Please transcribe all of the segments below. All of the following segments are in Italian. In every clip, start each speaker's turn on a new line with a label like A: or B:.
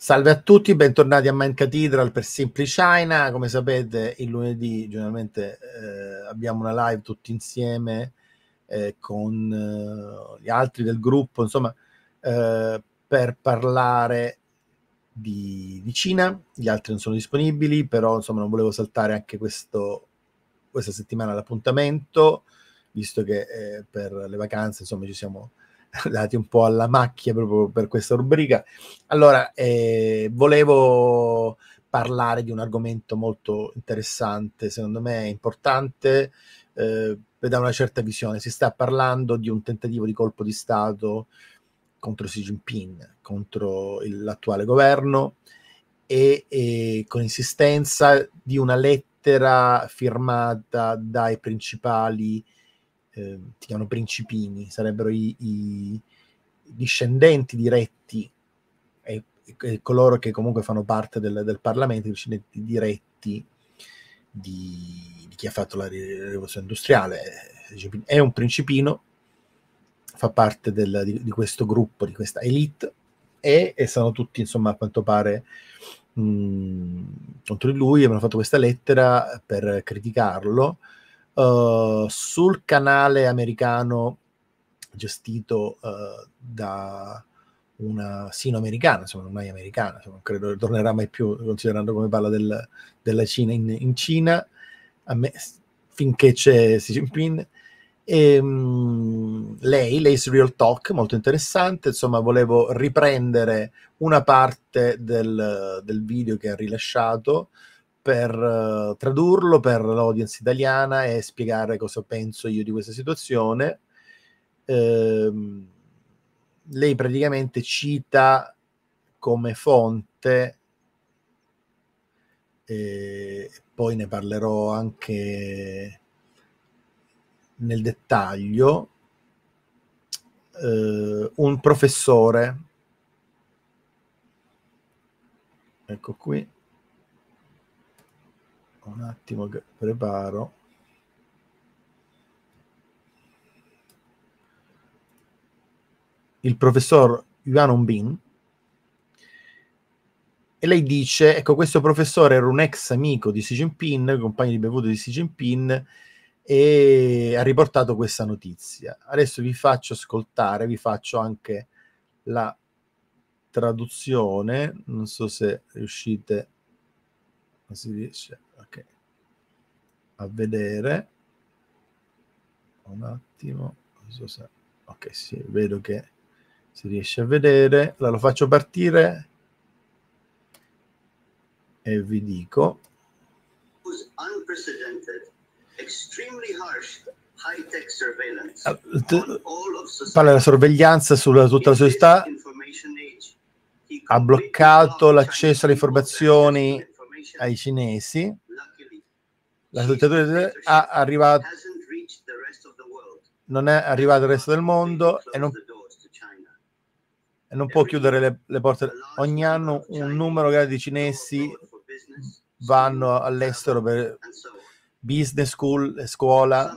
A: Salve a tutti, bentornati a Mind Cathedral per Simply China. Come sapete, il lunedì generalmente eh, abbiamo una live tutti insieme eh, con eh, gli altri del gruppo, insomma, eh, per parlare di, di, Cina. Gli altri non sono disponibili, però insomma non volevo saltare anche questo, questa settimana l'appuntamento, visto che eh, per le vacanze insomma ci siamo dati un po' alla macchia proprio per questa rubrica. Allora, eh, volevo parlare di un argomento molto interessante, secondo me importante, eh, per una certa visione. Si sta parlando di un tentativo di colpo di Stato contro Xi Jinping, contro il, l'attuale governo e, e con insistenza di una lettera firmata dai principali eh, si chiamano principini, sarebbero i, i discendenti diretti e, e, coloro che comunque fanno parte del, del Parlamento, i discendenti diretti di, di, chi ha fatto la rivoluzione industriale. È un principino, fa parte del, di, di, questo gruppo, di questa elite, e, e sono tutti, insomma, a quanto pare mm, contro di lui. Avevano fatto questa lettera per criticarlo uh, sul canale americano gestito uh, da una sino-americana, insomma, ormai americana, insomma, non credo che tornerà mai più, considerando come parla del, della Cina in, in Cina, me, finché c'è Xi Jinping. E, ehm, mh, lei, Lay's Real Talk, molto interessante, insomma, volevo riprendere una parte del, del video che ha rilasciato, per uh, tradurlo per l'audience italiana e spiegare cosa penso io di questa situazione. Uh, lei praticamente cita come fonte, eh, poi ne parlerò anche nel dettaglio, eh, un professore. Ecco qui un attimo che preparo. Il professor Ivano Bin E lei dice, ecco, questo professore era un ex amico di Xi Jinping, compagno di bevuto di Xi Jinping, e ha riportato questa notizia. Adesso vi faccio ascoltare, vi faccio anche la traduzione, non so se riuscite, non si riesce okay. a vedere un attimo se... ok sì vedo che si riesce a vedere allora, lo faccio partire e vi dico ah, parla della sorveglianza sulla tutta la società ha bloccato l'accesso alle informazioni ai cinesi la sfruttatura ha arrivato non è arrivato al resto del mondo e non, e non può chiudere le, le, porte. Ogni anno un numero grande di cinesi vanno all'estero per business school, scuola.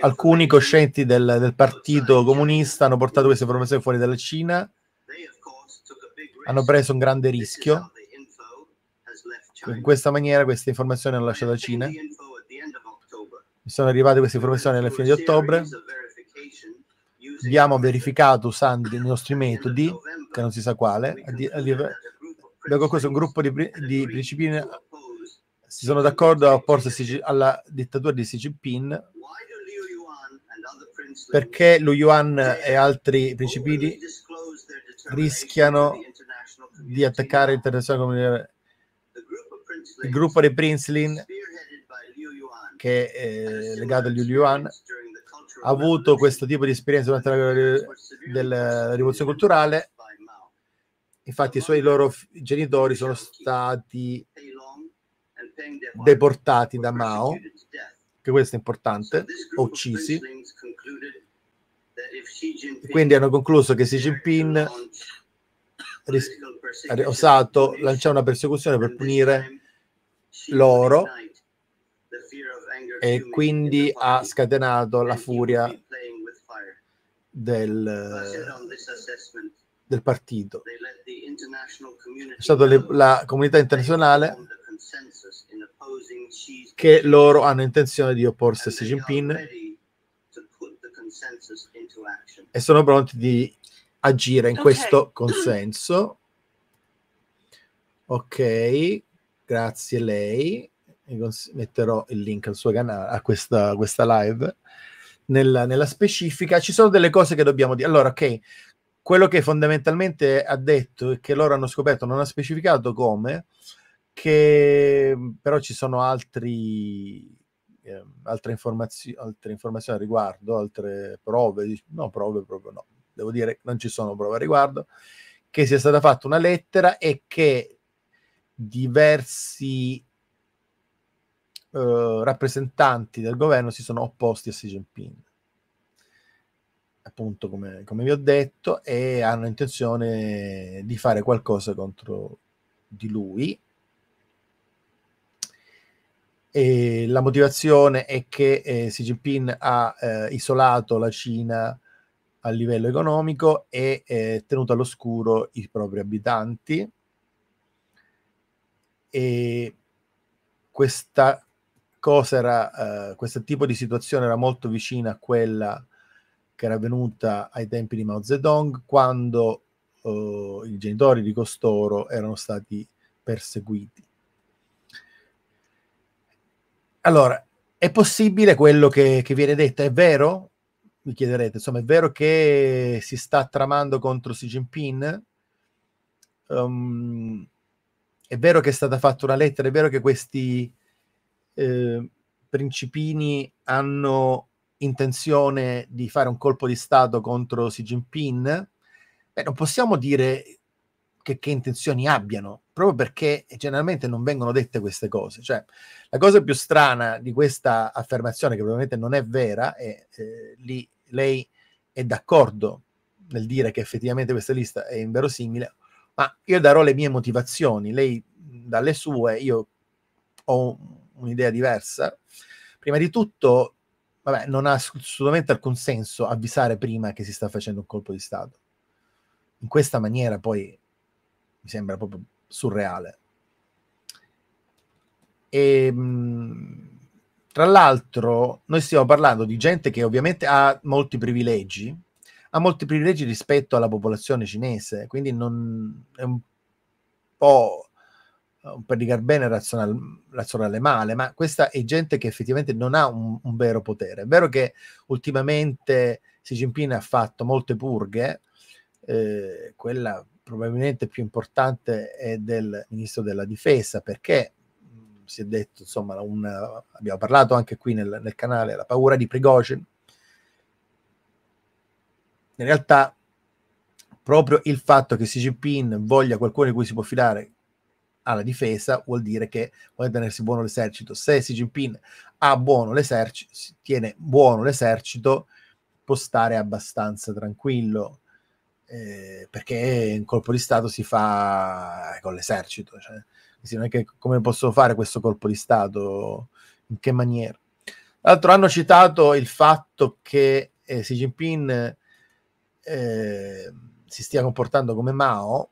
A: Alcuni coscienti del, del partito comunista hanno portato queste informazioni fuori dalla Cina hanno preso un grande rischio. In questa maniera queste informazioni hanno lasciato la Cina. Mi sono arrivate queste informazioni alla fine di ottobre. Abbiamo verificato usando i nostri metodi, che non si sa quale, dopo questo un gruppo di, di principini si sono d'accordo a opporsi alla dittatura di Xi Jinping perché Lu Yuan e altri principini rischiano di attaccare il terrorismo il gruppo dei Princeling che è eh, legato a Liu Yuan ha avuto questo tipo di esperienza durante la, della eh, rivoluzione culturale infatti i suoi loro genitori sono stati deportati da Mao che questo è importante uccisi quindi hanno concluso che Xi Jinping eh, osato lanciare una persecuzione per punire loro e quindi ha scatenato la furia del, del partito. È stata la comunità internazionale che loro hanno intenzione di opporsi a Xi Jinping e sono pronti di agire in questo consenso Ok, grazie lei. Metterò il link al suo canale, a questa, a questa live. Nella, nella, specifica ci sono delle cose che dobbiamo dire. Allora, ok, quello che fondamentalmente ha detto e che loro hanno scoperto, non ha specificato come, che però ci sono altri, eh, altre, informazi- altre informazioni al riguardo, altre prove, no, prove proprio no, devo dire, non ci sono prove al riguardo, che sia stata fatta una lettera e che diversi eh, rappresentanti del governo si sono opposti a Xi Jinping appunto come, come, vi ho detto e hanno intenzione di fare qualcosa contro di lui e la motivazione è che eh, Xi Jinping ha eh, isolato la Cina a livello economico e eh, tenuto all'oscuro i propri abitanti e questa cosa era, uh, questo tipo di situazione era molto vicina a quella che era avvenuta ai tempi di Mao Zedong quando uh, i genitori di costoro erano stati perseguiti. Allora, è possibile quello che, che viene detto? È vero? Mi chiederete, insomma, è vero che si sta tramando contro Xi Jinping? Um, è vero che è stata fatta una lettera, è vero che questi eh, principini hanno intenzione di fare un colpo di Stato contro Xi Jinping, beh, non possiamo dire che, che, intenzioni abbiano, proprio perché generalmente non vengono dette queste cose. Cioè, la cosa più strana di questa affermazione, che probabilmente non è vera, è eh, lì lei è d'accordo nel dire che effettivamente questa lista è inverosimile, ma io darò le mie motivazioni, lei dalle sue, io ho un'idea diversa. Prima di tutto, vabbè, non ha assolutamente alcun senso avvisare prima che si sta facendo un colpo di Stato. In questa maniera poi mi sembra proprio surreale. E, ehm, tra l'altro, noi stiamo parlando di gente che ovviamente ha molti privilegi, ha molti privilegi rispetto alla popolazione cinese, quindi non, è un po' per dir bene razionale, razionale male, ma questa è gente che effettivamente non ha un, un, vero potere. È vero che ultimamente Xi Jinping ha fatto molte purghe, eh, quella probabilmente più importante è del ministro della difesa, perché si è detto, insomma, una, abbiamo parlato anche qui nel, nel canale, la paura di Prigozhin, in realtà proprio il fatto che Xi Jinping voglia qualcuno di cui si può fidare alla difesa vuol dire che vuole tenersi buono l'esercito. Se Xi Jinping ha buono l'esercito, si tiene buono l'esercito, può stare abbastanza tranquillo eh, perché un colpo di Stato si fa con l'esercito. Cioè, che, come posso fare questo colpo di Stato? In che maniera? l'altro hanno citato il fatto che eh, Xi Jinping eh, si stia comportando come Mao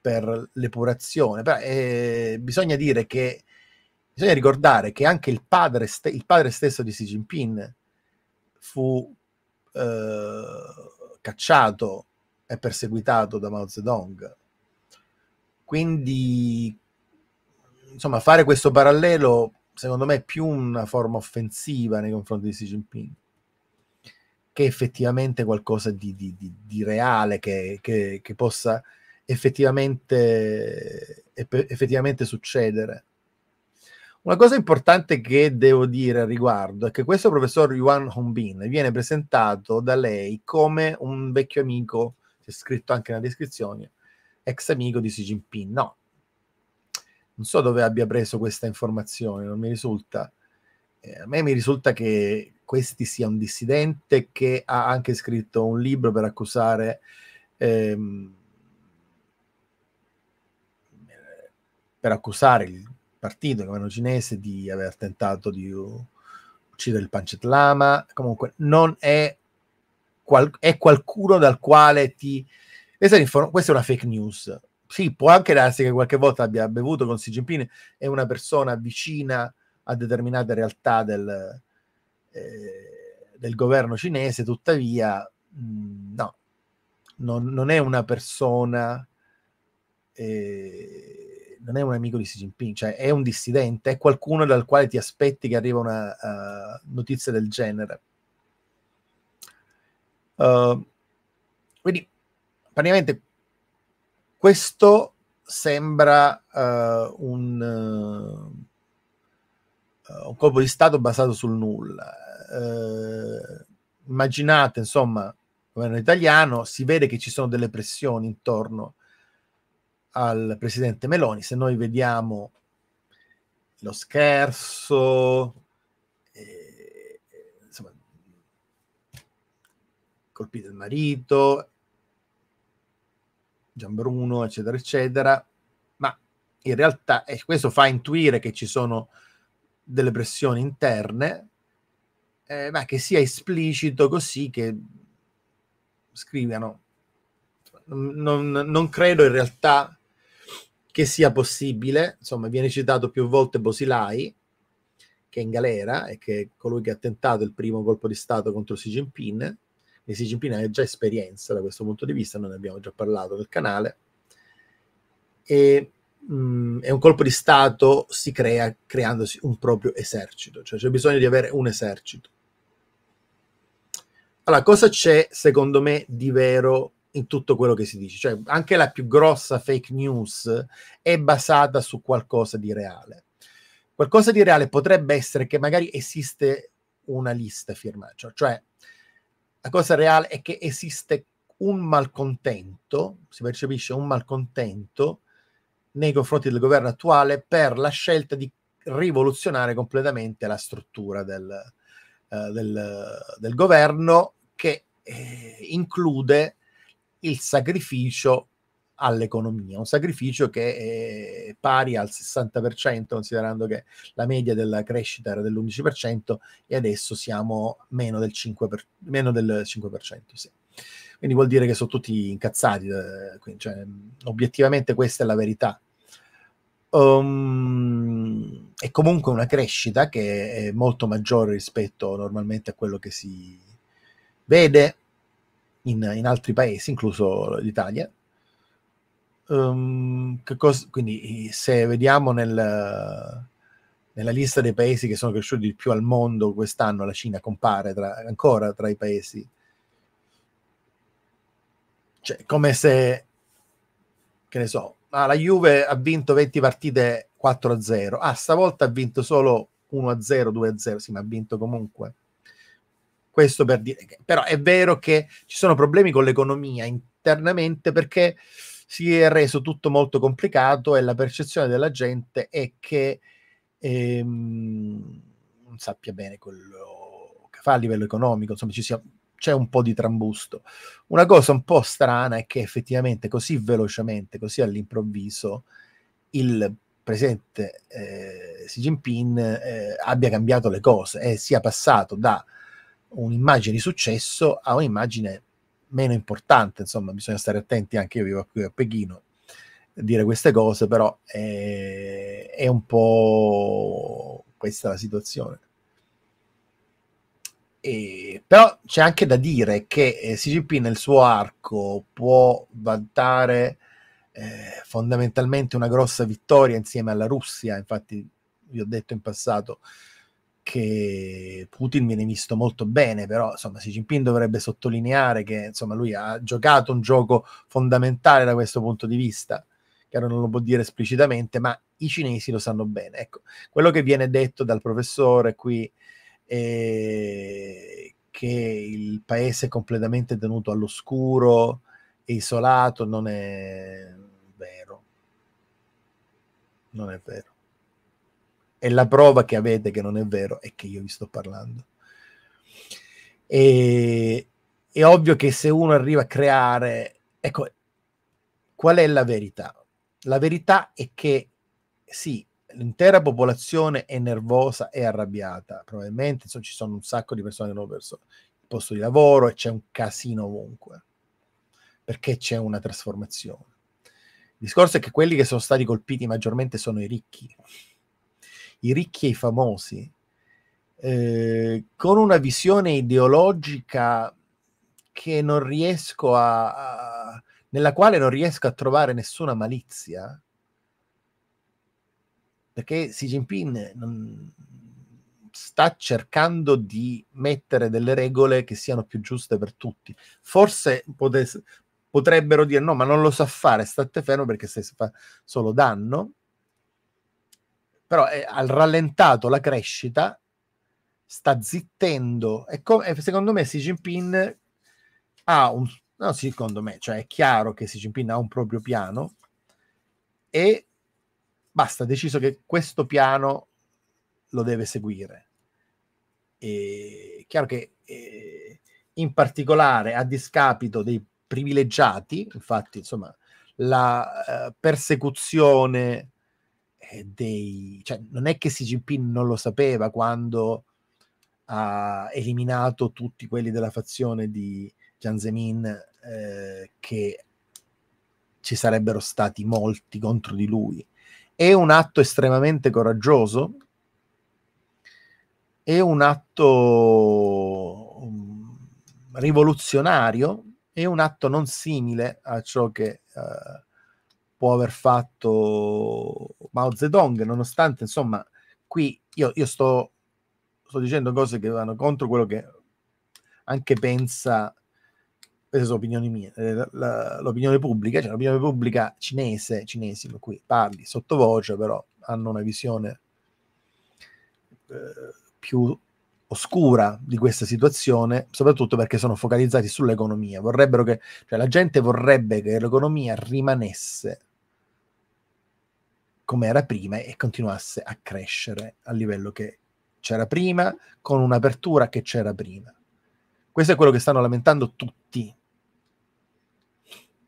A: per l'epurazione. Però, eh, bisogna dire che bisogna ricordare che anche il padre, ste- il padre stesso di Xi Jinping fu eh, cacciato e perseguitato da Mao Zedong. Quindi, insomma, fare questo parallelo secondo me è più una forma offensiva nei confronti di Xi Jinping che effettivamente qualcosa di, di, di, di reale, che, che, che possa effettivamente, effettivamente succedere. Una cosa importante che devo dire al riguardo è che questo professor Yuan Hongbin viene presentato da lei come un vecchio amico, c'è scritto anche nella descrizione, ex amico di Xi Jinping. No, non so dove abbia preso questa informazione, non mi risulta. Eh, a me mi risulta che questi sia un dissidente che ha anche scritto un libro per accusare ehm, eh, per accusare il partito governo cinese di aver tentato di uccidere il Pancet Lama comunque non è qual- è qualcuno dal quale ti questa è una fake news sì, può anche darsi che qualche volta abbia bevuto con Xi Jinping, è una persona vicina a determinate realtà del, eh, del governo cinese, tuttavia mh, mm, no, non, non, è una persona, eh, non è un amico di Xi Jinping, cioè è un dissidente, è qualcuno dal quale ti aspetti che arriva una uh, notizia del genere. Uh, quindi praticamente questo sembra uh, un eh, un colpo di Stato basato sul nulla. Eh, immaginate, insomma, il governo italiano, si vede che ci sono delle pressioni intorno al presidente Meloni. Se noi vediamo lo scherzo, eh, insomma, colpito il marito, Gianbruno, eccetera, eccetera, ma in realtà eh, questo fa intuire che ci sono delle pressioni interne, eh, ma che sia esplicito così che scrivano. Non, non, credo in realtà che sia possibile, insomma viene citato più volte Bosilai, che è in galera e che è colui che ha tentato il primo colpo di Stato contro Xi Jinping, e Xi Jinping ha già esperienza da questo punto di vista, noi ne abbiamo già parlato nel canale, e mh, mm, e un colpo di Stato si crea creandosi un proprio esercito, cioè c'è bisogno di avere un esercito. Allora, cosa c'è secondo me di vero in tutto quello che si dice? Cioè, anche la più grossa fake news è basata su qualcosa di reale. Qualcosa di reale potrebbe essere che magari esiste una lista firmata, cioè la cosa reale è che esiste un malcontento, si percepisce un malcontento nei confronti del governo attuale per la scelta di rivoluzionare completamente la struttura del, eh, del, del governo che eh, include il sacrificio all'economia, un sacrificio che è pari al 60%, considerando che la media della crescita era dell'11% e adesso siamo meno del 5%. Per, meno del 5% sì quindi vuol dire che sono tutti incazzati. Eh, quindi, cioè, obiettivamente questa è la verità. Um, è comunque una crescita che è molto maggiore rispetto normalmente a quello che si vede in, in altri paesi, incluso l'Italia. Um, ehm, cosa, quindi se vediamo nel, nella lista dei paesi che sono cresciuti di più al mondo quest'anno, la Cina compare tra, ancora tra i paesi cioè, come se, che ne so, ah, la Juve ha vinto 20 partite 4-0, ah, stavolta ha vinto solo 1-0, 2-0, sì, ma ha vinto comunque. Questo per dire che, però è vero che ci sono problemi con l'economia internamente perché si è reso tutto molto complicato e la percezione della gente è che ehm, non sappia bene quello che fa a livello economico, insomma ci sia c'è un po' di trambusto. Una cosa un po' strana è che effettivamente così velocemente, così all'improvviso, il presidente eh, Xi Jinping eh, abbia cambiato le cose e sia passato da un'immagine di successo a un'immagine meno importante. Insomma, bisogna stare attenti, anche io vivo qui a Pechino, a dire queste cose, però è, è un po' questa la situazione. E, però c'è anche da dire che eh, CGP nel suo arco può vantare eh, fondamentalmente una grossa vittoria insieme alla Russia. Infatti, vi ho detto in passato che Putin viene visto molto bene, però insomma Xi Jinping dovrebbe sottolineare che insomma, lui ha giocato un gioco fondamentale da questo punto di vista. Chiaro non lo può dire esplicitamente, ma i cinesi lo sanno bene. Ecco, quello che viene detto dal professore qui eh, che il paese è completamente tenuto all'oscuro, e isolato, non è vero. Non è vero. E la prova che avete che non è vero è che io vi sto parlando. E, è ovvio che se uno arriva a creare, ecco, qual è la verità? La verità è che sì, l'intera popolazione è nervosa e arrabbiata. Probabilmente so, ci sono un sacco di persone che hanno perso il posto di lavoro e c'è un casino ovunque perché c'è una trasformazione. Il discorso è che quelli che sono stati colpiti maggiormente sono i ricchi, i ricchi e i famosi, eh, con una visione ideologica che non riesco a, a nella quale non riesco a trovare nessuna malizia perché Xi Jinping non, sta cercando di mettere delle regole che siano più giuste per tutti. Forse potes- potrebbero dire no, ma non lo sa fare, state fermo perché se si fa solo danno. Però eh, ha rallentato la crescita, sta zittendo. E, com- eh, secondo me Xi Jinping ha un... No, secondo me, cioè è chiaro che Xi Jinping ha un proprio piano e basta, ha deciso che questo piano lo deve seguire. È chiaro che eh, in particolare a discapito dei privilegiati, infatti, insomma, la eh, persecuzione eh, dei... Cioè, non è che Xi Jinping non lo sapeva quando ha eliminato tutti quelli della fazione di Jiang Zemin eh, che ci sarebbero stati molti contro di lui è un atto estremamente coraggioso, è un atto mm, rivoluzionario, è un atto non simile a ciò che eh, può aver fatto Mao Zedong, nonostante insomma qui io, io sto, sto, dicendo cose che vanno contro quello che anche pensa queste sono opinioni mie, eh, la, la, l'opinione pubblica, cioè l'opinione pubblica cinese, cinesi, per cui parli sottovoce, però hanno una visione eh, più oscura di questa situazione, soprattutto perché sono focalizzati sull'economia. Vorrebbero che, cioè la gente vorrebbe che l'economia rimanesse come era prima e continuasse a crescere a livello che c'era prima, con un'apertura che c'era prima. Questo è quello che stanno lamentando tutti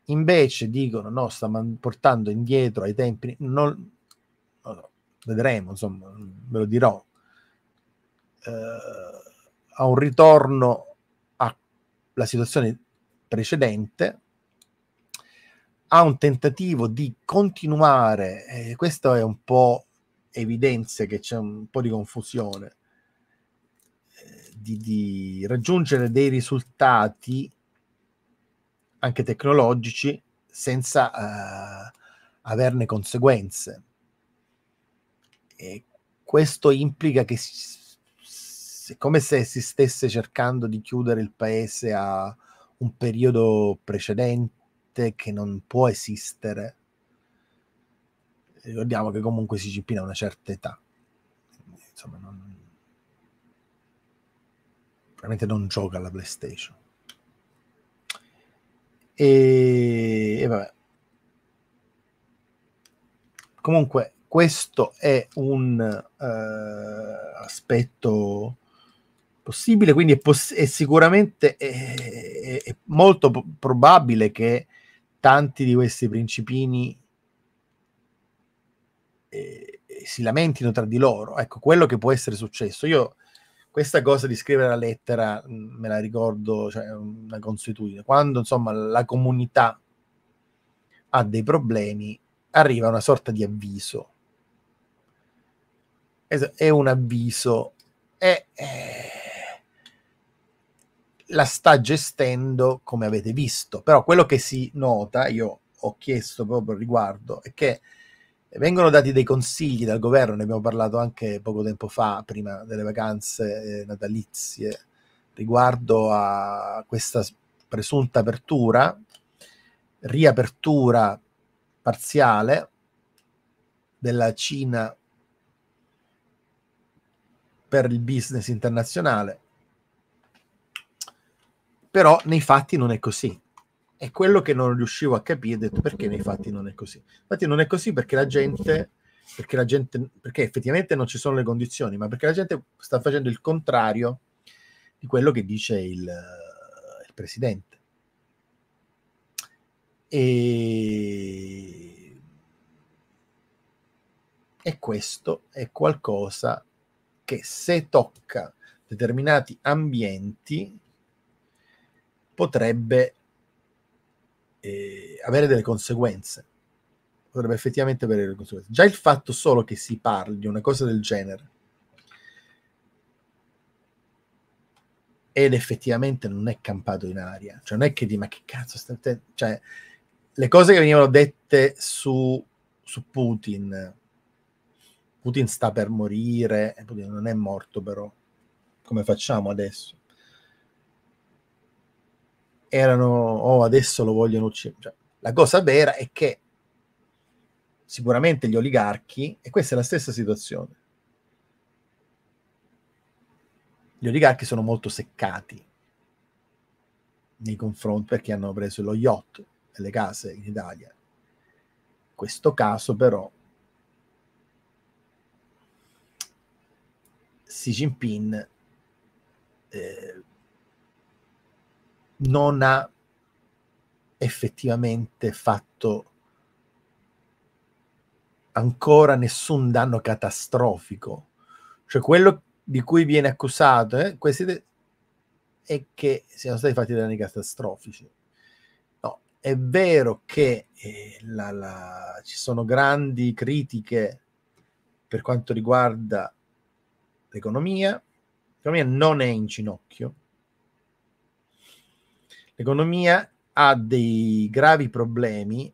A: invece dicono no, stiamo portando indietro ai tempi, non, no, vedremo, insomma, ve lo dirò, eh, a un ritorno alla situazione precedente, a un tentativo di continuare, eh, questo è un po' evidenzia che c'è un po' di confusione, eh, di, di raggiungere dei risultati anche tecnologici, senza eh, averne conseguenze. E questo implica che è come se si stesse cercando di chiudere il paese a un periodo precedente che non può esistere. Ricordiamo che comunque si Jinping a una certa età. Insomma, non, veramente non gioca alla PlayStation. E, e vabbè. Comunque, questo è un uh, aspetto possibile, quindi è, poss- è sicuramente è, è molto p- probabile che tanti di questi principini eh, si lamentino tra di loro. Ecco, quello che può essere successo. Io questa cosa di scrivere la lettera mm, me la ricordo, cioè una consuetudine. Quando insomma la comunità ha dei problemi, arriva una sorta di avviso. È un avviso, è, è, eh, la sta gestendo come avete visto. Però quello che si nota, io ho chiesto proprio riguardo, è che vengono dati dei consigli dal governo, ne abbiamo parlato anche poco tempo fa, prima delle vacanze eh, natalizie, riguardo a questa presunta apertura, riapertura parziale della Cina per il business internazionale. Però nei fatti non è così è quello che non riuscivo a capire, ho detto perché nei fatti non è così. Infatti non è così perché la gente, perché, la gente, perché effettivamente non ci sono le condizioni, ma perché la gente sta facendo il contrario di quello che dice il, il presidente. E... e questo è qualcosa che se tocca determinati ambienti potrebbe eh, avere delle conseguenze. Potrebbe effettivamente avere delle conseguenze. Già il fatto solo che si parli di una cosa del genere ed effettivamente non è campato in aria, cioè non è che di ma che cazzo state... Cioè, le cose che venivano dette su, su Putin, Putin sta per morire, Putin non è morto però, come facciamo adesso? erano, oh adesso lo vogliono uccidere. Cioè, la cosa vera è che sicuramente gli oligarchi, e questa è la stessa situazione, gli oligarchi sono molto seccati nei confronti perché hanno preso lo yacht e le case in Italia. In questo caso però Xi Jinping eh, non ha effettivamente fatto ancora nessun danno catastrofico. Cioè quello di cui viene accusato eh, de- è che siano stati fatti danni catastrofici. No, è vero che eh, la, la, ci sono grandi critiche per quanto riguarda l'economia. L'economia non è in ginocchio, L'economia ha dei gravi problemi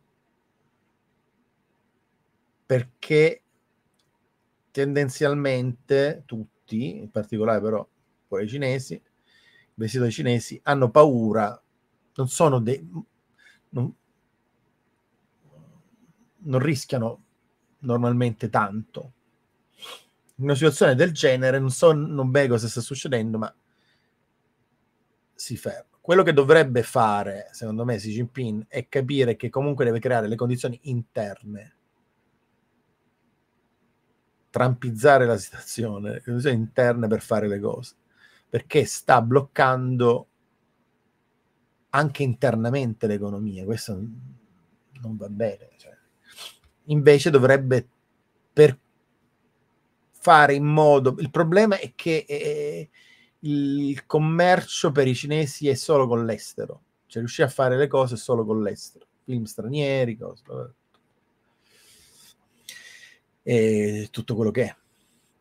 A: perché tendenzialmente tutti, in particolare però poi i cinesi, investitori cinesi, hanno paura, non sono dei... Non, non rischiano normalmente tanto. In una situazione del genere, non so, non vedo se sta succedendo, ma si ferma quello che dovrebbe fare, secondo me, Xi Jinping è capire che comunque deve creare le condizioni interne, trampizzare la situazione, le condizioni interne per fare le cose, perché sta bloccando anche internamente l'economia, questo non va bene. Cioè. Invece dovrebbe per fare in modo... Il problema è che... È, eh, il commercio per i cinesi è solo con l'estero, cioè riuscì a fare le cose solo con l'estero, film stranieri, cose, e tutto quello che è.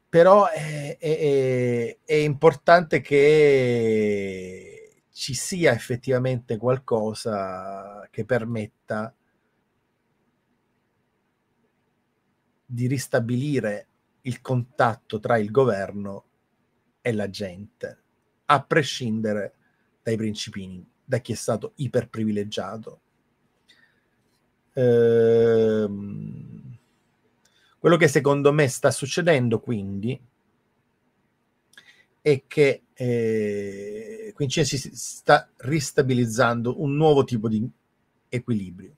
A: Però è, è, è importante che ci sia effettivamente qualcosa che permetta di ristabilire il contatto tra il governo è la gente, a prescindere dai principini, da chi è stato iperprivilegiato. Ehm, quello che secondo me sta succedendo quindi è che eh, Quincini si sta ristabilizzando un nuovo tipo di equilibrio.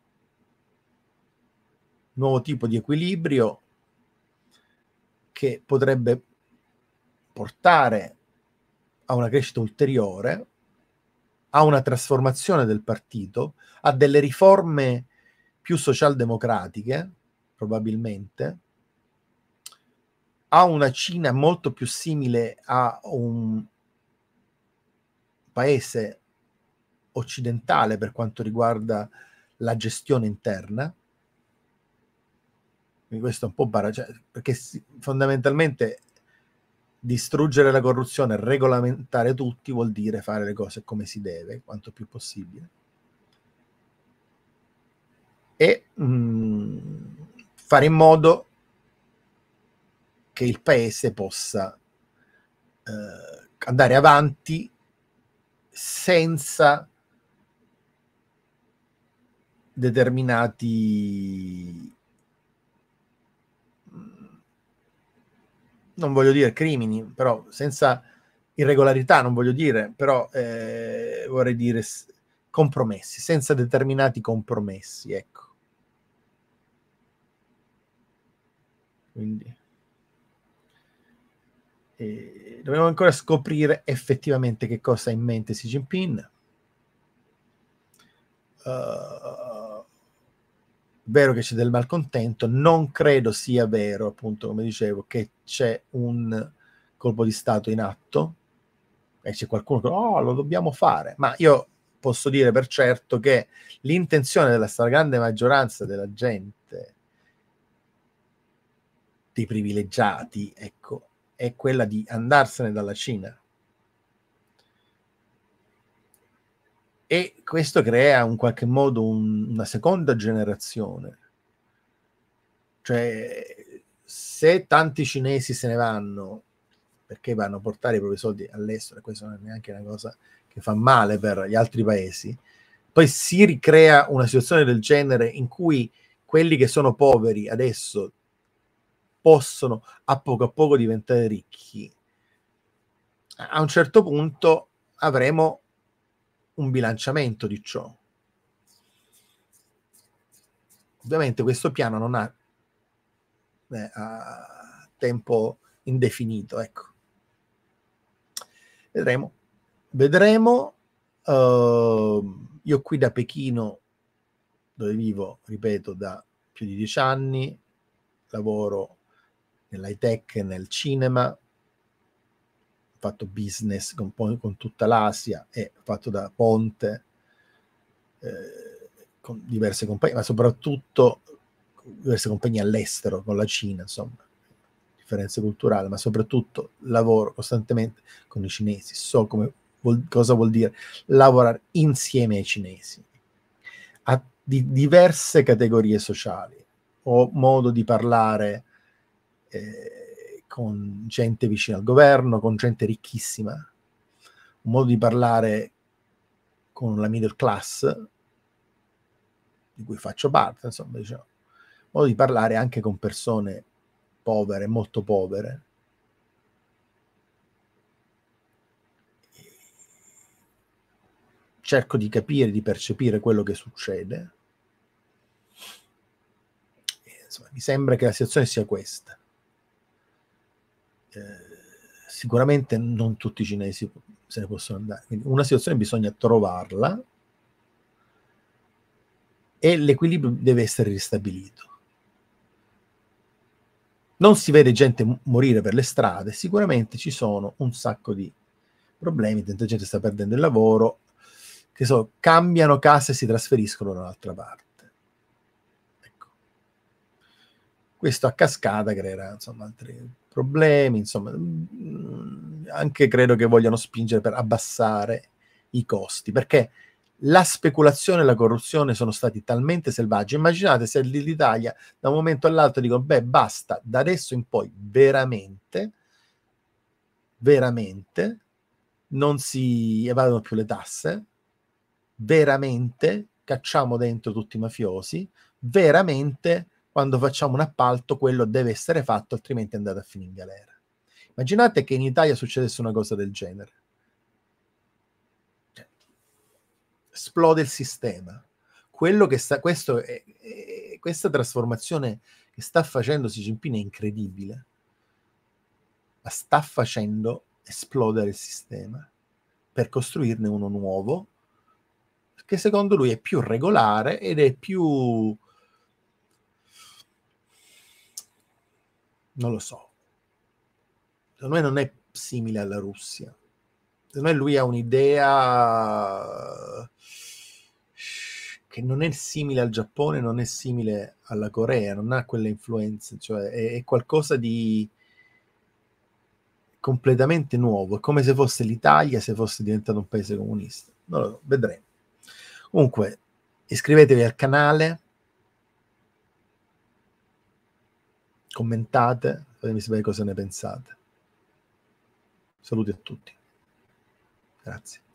A: Nuovo tipo di equilibrio che potrebbe portare a una crescita ulteriore, a una trasformazione del partito, a delle riforme più socialdemocratiche, probabilmente, a una Cina molto più simile a un paese occidentale per quanto riguarda la gestione interna. Quindi questo è un po' bara, cioè, perché fondamentalmente distruggere la corruzione, regolamentare tutti vuol dire fare le cose come si deve, quanto più possibile. E mh, mm, fare in modo che il paese possa eh, andare avanti senza determinati non voglio dire crimini, però senza irregolarità, non voglio dire, però eh, vorrei dire compromessi, senza determinati compromessi, ecco. Quindi dobbiamo ancora scoprire effettivamente che cosa ha in mente Xi Jinping. Uh, vero che c'è del malcontento, non credo sia vero, appunto, come dicevo, che c'è un colpo di Stato in atto e c'è qualcuno che oh, lo dobbiamo fare, ma io posso dire per certo che l'intenzione della stragrande maggioranza della gente, dei privilegiati, ecco, è quella di andarsene dalla Cina e questo crea in qualche modo un, una seconda generazione. Cioè, se tanti cinesi se ne vanno perché vanno a portare i propri soldi all'estero, e questa non è neanche una cosa che fa male per gli altri paesi, poi si ricrea una situazione del genere in cui quelli che sono poveri adesso possono a poco a poco diventare ricchi. A un certo punto avremo un bilanciamento di ciò. Ovviamente questo piano non ha, eh, tempo indefinito, ecco. Vedremo. Vedremo. Uh, io qui da Pechino, dove vivo, ripeto, da più di dieci anni, lavoro nell'high tech, nel cinema, fatto business con, con tutta l'Asia, è fatto da Ponte, eh, con diverse compagnie, ma soprattutto diverse compagnie all'estero, con la Cina, insomma, differenze culturali, ma soprattutto lavoro costantemente con i cinesi, so come, vuol, cosa vuol dire lavorare insieme ai cinesi, a di diverse categorie sociali, ho modo di parlare. Eh, con gente vicina al governo, con gente ricchissima, un modo di parlare con la middle class, di cui faccio parte, insomma, diciamo, un modo di parlare anche con persone povere, molto povere. Cerco di capire, di percepire quello che succede. E, insomma, mi sembra che la situazione sia questa. Eh, sicuramente non tutti i cinesi se ne possono andare. Quindi una situazione bisogna trovarla e l'equilibrio deve essere ristabilito. Non si vede gente morire per le strade, sicuramente ci sono un sacco di problemi, tanta gente sta perdendo il lavoro, che so, cambiano casa e si trasferiscono da un'altra parte. Ecco. Questo a cascata creerà insomma altri problemi, insomma, mm, anche credo che vogliano spingere per abbassare i costi, perché la speculazione e la corruzione sono stati talmente selvaggi. Immaginate se l'Italia da un momento all'altro dicono, beh, basta, da adesso in poi veramente, veramente, non si evadono più le tasse, veramente cacciamo dentro tutti i mafiosi, veramente quando facciamo un appalto quello deve essere fatto, altrimenti andate a finire in galera. Immaginate che in Italia succedesse una cosa del genere. Cioè, esplode il sistema. Quello che Sta, è, è, questa trasformazione che sta facendo Xi Jinping è incredibile. Ma sta facendo esplodere il sistema per costruirne uno nuovo che secondo lui è più regolare ed è più non lo so. Secondo me non è simile alla Russia. Secondo me lui ha un'idea eh, che non è simile al Giappone, non è simile alla Corea, non ha quelle influenze, cioè è, è qualcosa di completamente nuovo, è come se fosse l'Italia se fosse diventato un paese comunista. Non lo so, vedremo. Comunque, iscrivetevi al canale, commentate, fatemi sapere cosa ne pensate. Saluti a tutti. Grazie.